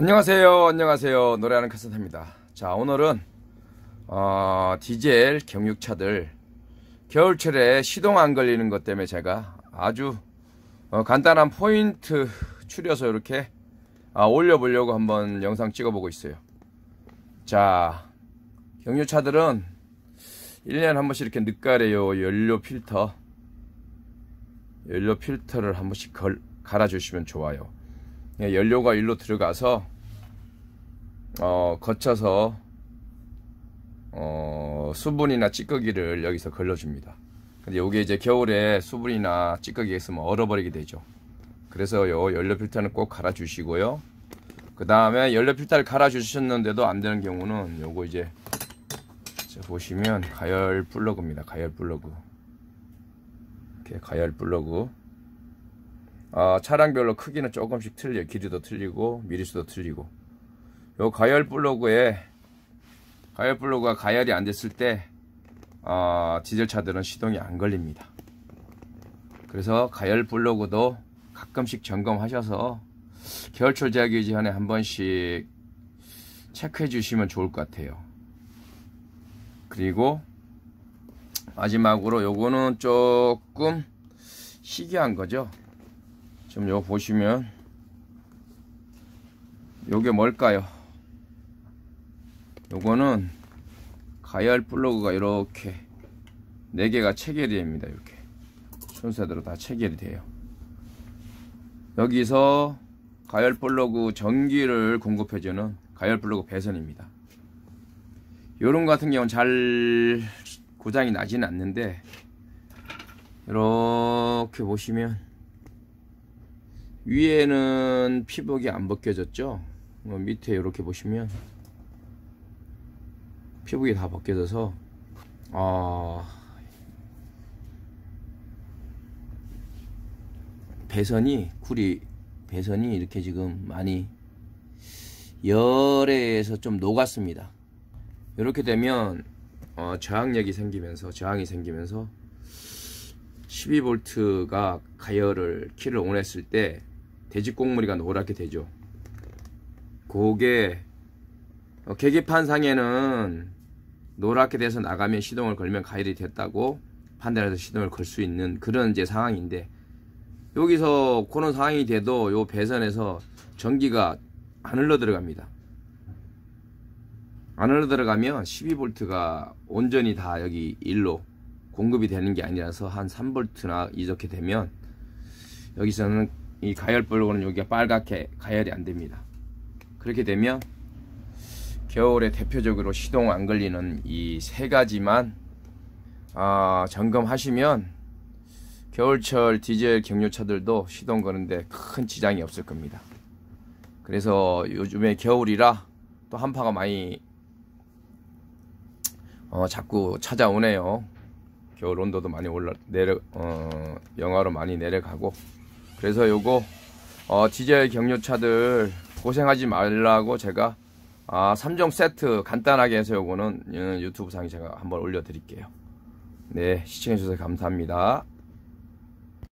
안녕하세요. 안녕하세요. 노래하는 카센터입니다. 자, 오늘은 어, 디젤 경유차들 겨울철에 시동 안 걸리는 것 때문에 제가 아주 어, 간단한 포인트 추려서 이렇게 아, 올려보려고 한번 영상 찍어보고 있어요. 자, 경유차들은 1년에 한 번씩 이렇게 늦가래요 연료 필터 연료 필터를 한 번씩 걸, 갈아주시면 좋아요. 예, 연료가 일로 들어가서 어, 거쳐서 어, 수분이나 찌꺼기를 여기서 걸러줍니다. 근데 이게 이제 겨울에 수분이나 찌꺼기 있으면 얼어버리게 되죠. 그래서 요 연료 필터는 꼭 갈아주시고요. 그 다음에 연료 필터를 갈아주셨는데도 안 되는 경우는 요거 이제 보시면 가열 블러그입니다 가열 블러그 이렇게 가열 블러그 아, 차량별로 크기는 조금씩 틀려 길이도 틀리고 미리수도 틀리고 요 가열 블로그에 가열 블로그가 가열이 안 됐을 때 어, 디젤차들은 시동이 안 걸립니다 그래서 가열 블로그도 가끔씩 점검하셔서 겨울철 제하기 전에 한 번씩 체크해 주시면 좋을 것 같아요 그리고 마지막으로 요거는 조금 희귀한 거죠 지금 요 보시면 요게 뭘까요? 요거는 가열 블로그가 이렇게 4개가 체결이 됩니다. 이렇게 순서대로 다 체결이 돼요. 여기서 가열 블로그 전기를 공급해주는 가열 블로그 배선입니다. 요런 같은 경우는 잘 고장이 나지는 않는데 이렇게 보시면 위에는 피복이 안 벗겨졌죠 뭐 밑에 이렇게 보시면 피복이 다 벗겨져서 어... 배선이 쿨이 배선이 이렇게 지금 많이 열에서 좀 녹았습니다 이렇게 되면 어, 저항력이 생기면서 저항이 생기면서 12V가 가열을 키를 온했을 때 돼지꽁무리가 노랗게 되죠. 그게 어, 계기판 상에는 노랗게 돼서 나가면 시동을 걸면 가열이 됐다고 판단해서 시동을 걸 수 있는 그런 이제 상황인데 여기서 그런 상황이 돼도 요 배선에서 전기가 안 흘러 들어갑니다. 안 흘러 들어가면 12V가 온전히 다 여기 일로 공급이 되는 게 아니라서 한 3V나 이렇게 되면 여기서는 이 가열블로그는 여기가 빨갛게 가열이 안 됩니다. 그렇게 되면 겨울에 대표적으로 시동 안 걸리는 이 세 가지만 아, 점검하시면 겨울철 디젤 경유차들도 시동 거는데 큰 지장이 없을 겁니다. 그래서 요즘에 겨울이라 또 한파가 많이 어, 자꾸 찾아오네요. 겨울 온도도 많이 올라 내려 어, 영하로 많이 내려가고 그래서 요거 어, 디젤 경유차들 고생하지 말라고 제가 아, 3종 세트 간단하게 해서 요거는 예, 유튜브 상에 제가 한번 올려드릴게요. 네, 시청해주셔서 감사합니다.